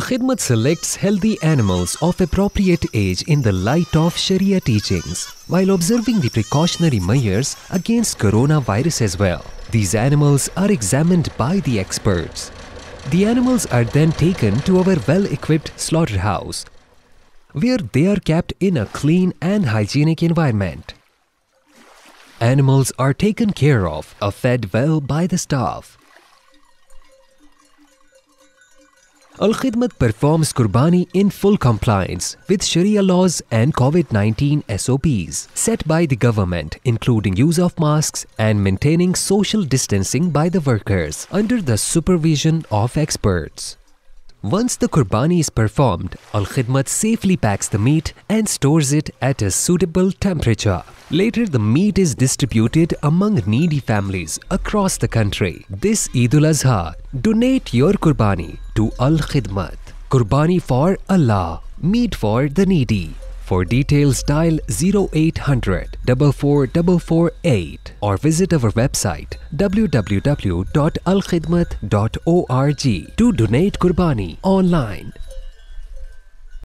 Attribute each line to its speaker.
Speaker 1: Khidmat selects healthy animals of appropriate age in the light of Sharia teachings while observing the precautionary measures against coronavirus as well. These animals are examined by the experts. The animals are then taken to our well-equipped slaughterhouse where they are kept in a clean and hygienic environment. Animals are taken care of, are fed well by the staff, Al Khidmat performs kurbani in full compliance with Sharia laws and COVID 19 SOPs set by the government, including use of masks and maintaining social distancing by the workers under the supervision of experts. Once the kurbani is performed, Al Khidmat safely packs the meat and stores it at a suitable temperature. Later, the meat is distributed among needy families across the country. This Eid ul Azha, donate your Qurbani to Al Khidmat. Qurbani for Allah, meat for the needy. For details, dial 0800 44448 or visit our website www.alkhidmat.org to donate Qurbani online